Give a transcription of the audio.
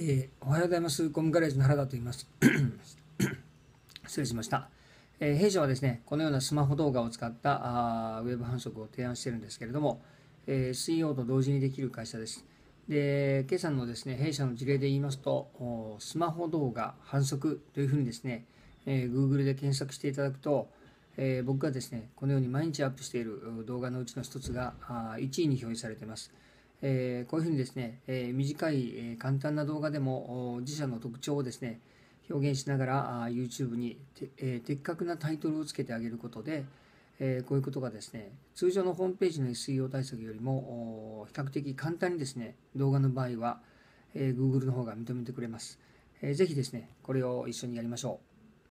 えー、おはようございます。ゴムガレージの原田と言います。失礼しました。えー、弊社はですね、このようなスマホ動画を使ったあウェブ販促を提案しているんですけれども、えー、CEO と同時にできる会社です。で、今朝のですね、弊社の事例で言いますと、スマホ動画販促というふうにですね、え Google で検索していただくと、え僕がですね、このように毎日アップしている動画のうちの一つがあ1位に表示されています。えー、こういうふうにですね、えー、短い、えー、簡単な動画でも自社の特徴をですね、表現しながらあ YouTube にて、え的確なタイトルをつけてあげることで、えこういうことがですね、通常のホームページの SEO 対策よりも比較的簡単にですね、動画の場合は、え Google の方が認めてくれます。えー、ぜひですね、これを一緒にやりましょう。